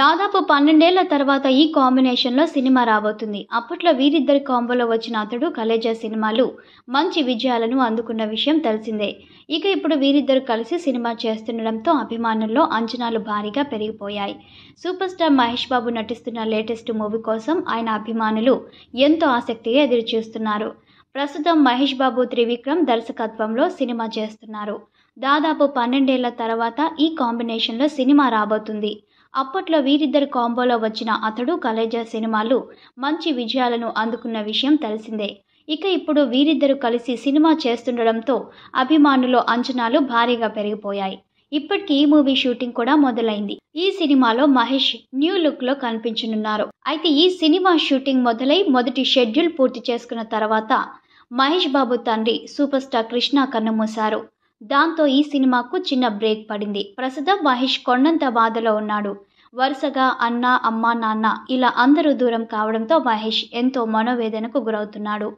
దాదాపు పన్నెండేళ్ల తర్వాత ఈ కాంబినేషన్లో సినిమా రాబోతుంది అప్పట్లో వీరిద్దరి కాంబోలో వచ్చిన అతడు కలేజా సినిమాలు మంచి విజయాలను అందుకున్న విషయం తెలిసిందే ఇక ఇప్పుడు వీరిద్దరు కలిసి సినిమా చేస్తుండడంతో అభిమానుల్లో అంచనాలు భారీగా పెరిగిపోయాయి సూపర్ స్టార్ మహేష్ బాబు నటిస్తున్న లేటెస్ట్ మూవీ కోసం ఆయన అభిమానులు ఎంతో ఆసక్తిగా ఎదురుచూస్తున్నారు ప్రస్తుతం మహేష్ బాబు త్రివిక్రమ్ దర్శకత్వంలో సినిమా చేస్తున్నారు దాదాపు పన్నెండేళ్ల తర్వాత ఈ కాంబినేషన్లో సినిమా రాబోతుంది అప్పట్లో వీరిద్దరి కాంబోలో వచ్చిన అతడు కలేజా సినిమాలు మంచి విజయాలను అందుకున్న విషయం తెలిసిందే ఇక ఇప్పుడు వీరిద్దరూ కలిసి సినిమా చేస్తుండడంతో అభిమానుల అంచనాలు భారీగా పెరిగిపోయాయి ఇప్పటికీ ఈ మూవీ షూటింగ్ కూడా మొదలైంది ఈ సినిమాలో మహేష్ న్యూ లుక్ లో కనిపించనున్నారు అయితే ఈ సినిమా షూటింగ్ మొదలై మొదటి షెడ్యూల్ పూర్తి చేసుకున్న తర్వాత మహేష్ బాబు తండ్రి సూపర్ స్టార్ కృష్ణ కన్నుమూశారు దాంతో ఈ సినిమాకు చిన్న బ్రేక్ పడింది ప్రస్తుతం మహేష్ కొండంత బాధలో ఉన్నాడు వరుసగా అన్న అమ్మ నాన్న ఇలా అందరూ దూరం కావడంతో మహేష్ ఎంతో మనోవేదనకు గురవుతున్నాడు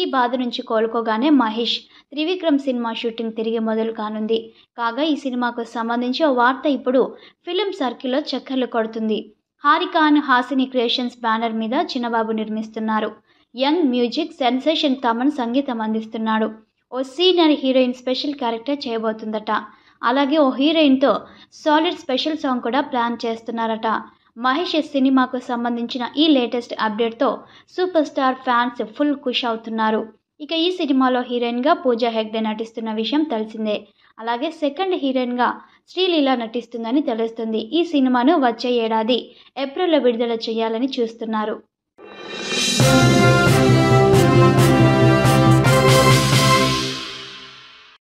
ఈ బాధ నుంచి కోలుకోగానే మహేష్ త్రివిక్రమ్ సినిమా షూటింగ్ తిరిగి మొదలు కానుంది కాగా ఈ సినిమాకు సంబంధించి ఓ వార్త ఇప్పుడు ఫిలిం సర్కిల్లో చక్కర్లు కొడుతుంది హారికాన్ హాసిని క్రియేషన్స్ బ్యానర్ మీద చిన్నబాబు నిర్మిస్తున్నారు యంగ్ మ్యూజిక్ సెన్సేషన్ తమన్ సంగీతం అందిస్తున్నాడు ఓ సీనియర్ హీరోయిన్ స్పెషల్ క్యారెక్టర్ చేయబోతుందట అలాగే ఓ హీరోయిన్తో సాలిడ్ స్పెషల్ సాంగ్ కూడా ప్లాన్ చేస్తున్నారట మహేష్ సినిమాకు సంబంధించిన ఈ లేటెస్ట్ అప్డేట్తో సూపర్ స్టార్ ఫ్యాన్స్ ఫుల్ ఖుష్ అవుతున్నారు ఇక ఈ సినిమాలో హీరోయిన్గా పూజా హెగ్డే నటిస్తున్న విషయం తెలిసిందే అలాగే సెకండ్ హీరోయిన్గా శ్రీలీల నటిస్తుందని తెలుస్తుంది ఈ సినిమాను వచ్చే ఏడాది ఏప్రిల్లో విడుదల చేయాలని చూస్తున్నారు